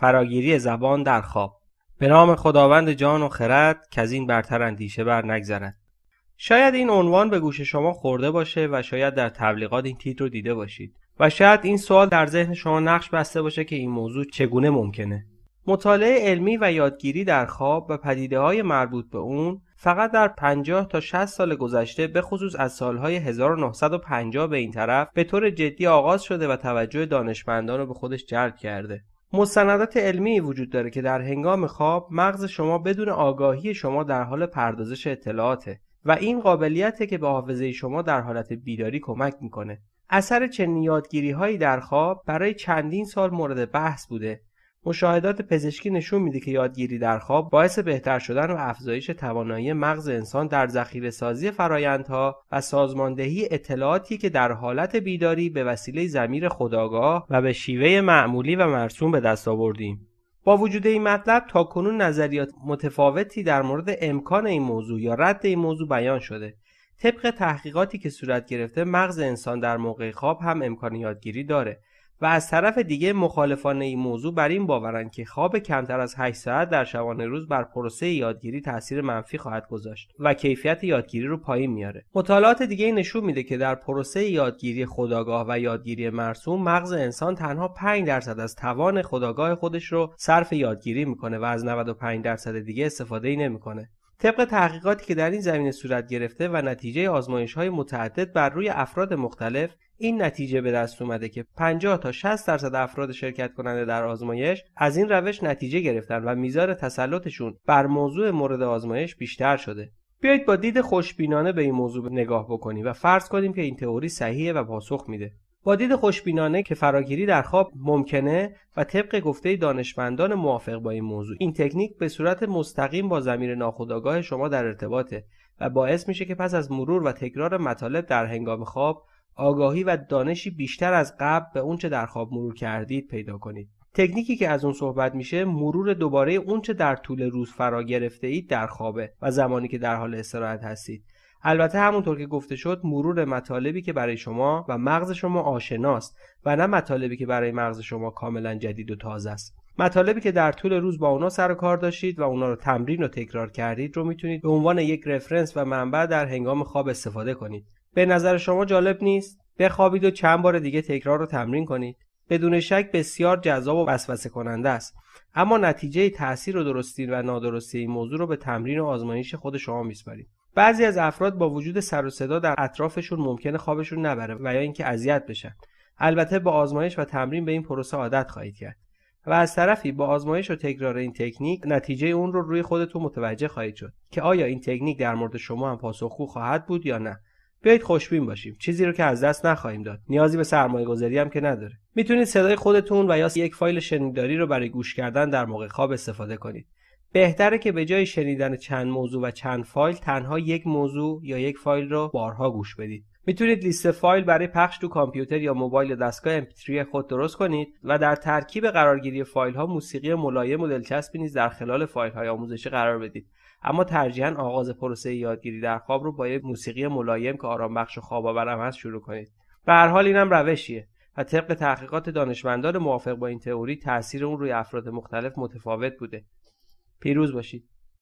فراگیری زبان در خواب به نام خداوند جان و خرد که از این برتر اندیشه بر نگذرد شاید این عنوان به گوش شما خورده باشه و شاید در تبلیغات این تیتر رو دیده باشید و شاید این سوال در ذهن شما نقش بسته باشه که این موضوع چگونه ممکنه مطالعه علمی و یادگیری در خواب و پدیده های مربوط به اون فقط در 50 تا 60 سال گذشته به خصوص از سالهای 1950 به این طرف به طور جدی آغاز شده و توجه دانشمندان رو به خودش جلب کرده مستندات علمی وجود داره که در هنگام خواب مغز شما بدون آگاهی شما در حال پردازش اطلاعاته و این قابلیته که به حافظه شما در حالت بیداری کمک میکنه. اثر چنین یادگیری هایی در خواب برای چندین سال مورد بحث بوده مشاهدات پزشکی نشون میده که یادگیری در خواب باعث بهتر شدن و افزایش توانایی مغز انسان در ذخیره سازی فرایندها و سازماندهی اطلاعاتی که در حالت بیداری به وسیله زمیر خداگاه و به شیوه معمولی و مرسوم به دست آوردیم. با وجود این مطلب تا کنون نظریات متفاوتی در مورد امکان این موضوع یا رد این موضوع بیان شده. طبق تحقیقاتی که صورت گرفته مغز انسان در موقع خواب هم امکان یادگیری داره و از طرف دیگه مخالفان این موضوع بر این باورند که خواب کمتر از 8 ساعت در شبانه روز بر پروسه یادگیری تاثیر منفی خواهد گذاشت و کیفیت یادگیری رو پایین میاره مطالعات دیگه نشون میده که در پروسه یادگیری خداگاه و یادگیری مرسوم مغز انسان تنها 5 درصد از توان خداگاه خودش رو صرف یادگیری میکنه و از 95 درصد دیگه استفاده ای نمیکنه طبق تحقیقاتی که در این زمینه صورت گرفته و نتیجه آزمایش های متعدد بر روی افراد مختلف این نتیجه به دست اومده که 50 تا 60 درصد افراد شرکت کننده در آزمایش از این روش نتیجه گرفتن و میزان تسلطشون بر موضوع مورد آزمایش بیشتر شده. بیایید با دید خوشبینانه به این موضوع نگاه بکنیم و فرض کنیم که این تئوری صحیحه و پاسخ میده. با دید خوشبینانه که فراگیری در خواب ممکنه و طبق گفته دانشمندان موافق با این موضوع این تکنیک به صورت مستقیم با زمیر ناخودآگاه شما در ارتباطه و باعث میشه که پس از مرور و تکرار مطالب در هنگام خواب آگاهی و دانشی بیشتر از قبل به اونچه در خواب مرور کردید پیدا کنید تکنیکی که از اون صحبت میشه مرور دوباره اونچه در طول روز فرا گرفته اید در خوابه و زمانی که در حال استراحت هستید البته همونطور که گفته شد مرور مطالبی که برای شما و مغز شما آشناست و نه مطالبی که برای مغز شما کاملا جدید و تازه است مطالبی که در طول روز با اونا سر و کار داشتید و اونا رو تمرین و تکرار کردید رو میتونید به عنوان یک رفرنس و منبع در هنگام خواب استفاده کنید به نظر شما جالب نیست بخوابید و چند بار دیگه تکرار رو تمرین کنید بدون شک بسیار جذاب و وسوسه کننده است اما نتیجه تاثیر و درستی و نادرستی این موضوع رو به تمرین و آزمایش خود شما میسپارید بعضی از افراد با وجود سر و صدا در اطرافشون ممکنه خوابشون نبره و یا اینکه اذیت بشن البته با آزمایش و تمرین به این پروسه عادت خواهید کرد و از طرفی با آزمایش و تکرار این تکنیک نتیجه اون رو روی خودتون متوجه خواهید شد که آیا این تکنیک در مورد شما هم پاسخگو خواهد بود یا نه بیایید خوشبین باشیم چیزی رو که از دست نخواهیم داد نیازی به سرمایه گذاری هم که نداره میتونید صدای خودتون و یا یک فایل شنیداری رو برای گوش کردن در موقع خواب استفاده کنید بهتره که به جای شنیدن چند موضوع و چند فایل تنها یک موضوع یا یک فایل را بارها گوش بدید میتونید لیست فایل برای پخش تو کامپیوتر یا موبایل یا دستگاه MP3 خود درست کنید و در ترکیب قرارگیری فایل ها موسیقی ملایم و دلچسبی نیز در خلال فایل های آموزشی قرار بدید اما ترجیحاً آغاز پروسه یادگیری در خواب رو با یک موسیقی ملایم که آرام بخش و خواب آورم هست شروع کنید به هر حال اینم روشیه و طبق تحقیقات دانشمندان موافق با این تئوری تاثیر اون روی افراد مختلف متفاوت بوده پیروز باشید